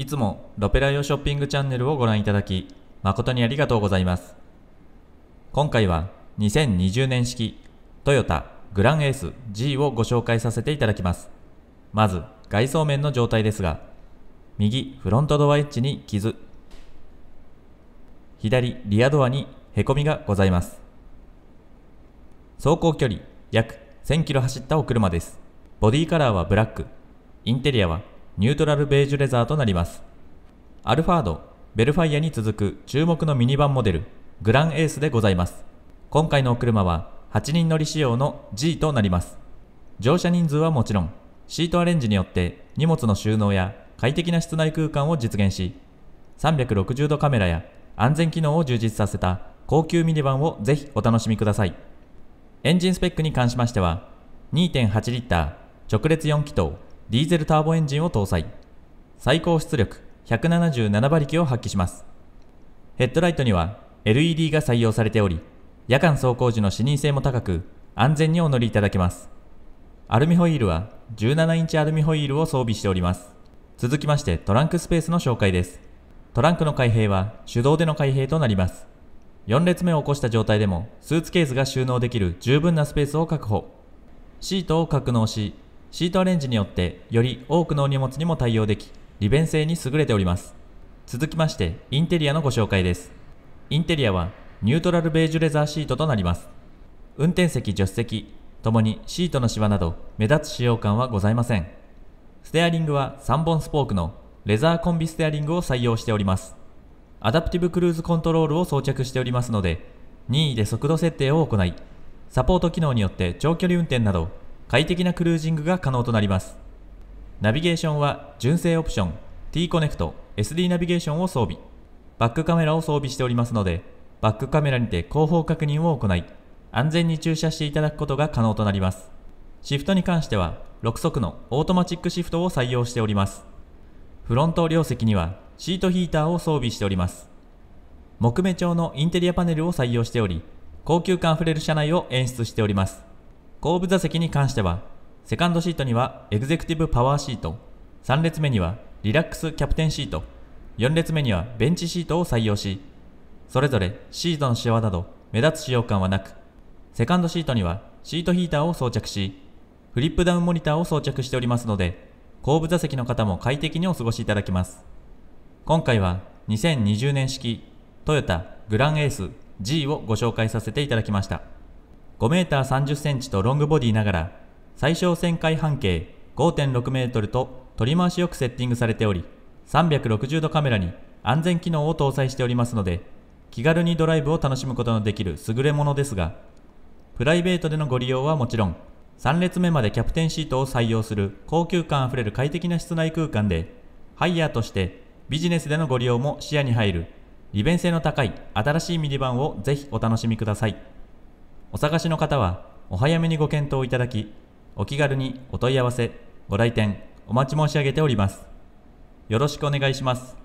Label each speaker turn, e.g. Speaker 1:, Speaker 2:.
Speaker 1: いつもロペラ用ショッピングチャンネルをご覧いただき、誠にありがとうございます。今回は2020年式トヨタグランエース G をご紹介させていただきます。まず外装面の状態ですが、右フロントドアエッジに傷、左リアドアにへこみがございます。走行距離約1000キロ走ったお車です。ボディカラーはブラック、インテリアはニュートラルベージュレザーとなります。アルファード、ベルファイアに続く注目のミニバンモデル、グランエースでございます。今回のお車は8人乗り仕様の G となります。乗車人数はもちろん、シートアレンジによって荷物の収納や快適な室内空間を実現し、360度カメラや安全機能を充実させた高級ミニバンをぜひお楽しみください。エンジンスペックに関しましては、2.8リッター直列4気筒ディーゼルターボエンジンを搭載最高出力177馬力を発揮しますヘッドライトには LED が採用されており夜間走行時の視認性も高く安全にお乗りいただけますアルミホイールは17インチアルミホイールを装備しております続きましてトランクスペースの紹介ですトランクの開閉は手動での開閉となります4列目を起こした状態でもスーツケースが収納できる十分なスペースを確保シートを格納しシートアレンジによってより多くのお荷物にも対応でき利便性に優れております続きましてインテリアのご紹介ですインテリアはニュートラルベージュレザーシートとなります運転席助手席ともにシートのシワなど目立つ使用感はございませんステアリングは3本スポークのレザーコンビステアリングを採用しておりますアダプティブクルーズコントロールを装着しておりますので任意で速度設定を行いサポート機能によって長距離運転など快適なクルージングが可能となります。ナビゲーションは純正オプション T コネクト SD ナビゲーションを装備。バックカメラを装備しておりますので、バックカメラにて後方確認を行い、安全に駐車していただくことが可能となります。シフトに関しては、6速のオートマチックシフトを採用しております。フロント両席にはシートヒーターを装備しております。木目調のインテリアパネルを採用しており、高級感あふれる車内を演出しております。後部座席に関しては、セカンドシートにはエグゼクティブパワーシート、3列目にはリラックスキャプテンシート、4列目にはベンチシートを採用し、それぞれシートのシワなど目立つ使用感はなく、セカンドシートにはシートヒーターを装着し、フリップダウンモニターを装着しておりますので、後部座席の方も快適にお過ごしいただけます。今回は2020年式トヨタグランエース G をご紹介させていただきました。5メーター30センチとロングボディながら、最小旋回半径5.6メートルと取り回しよくセッティングされており、360度カメラに安全機能を搭載しておりますので、気軽にドライブを楽しむことのできる優れものですが、プライベートでのご利用はもちろん、3列目までキャプテンシートを採用する高級感あふれる快適な室内空間で、ハイヤーとしてビジネスでのご利用も視野に入る、利便性の高い新しいミニバンをぜひお楽しみください。お探しの方はお早めにご検討いただき、お気軽にお問い合わせ、ご来店お待ち申し上げております。よろしくお願いします。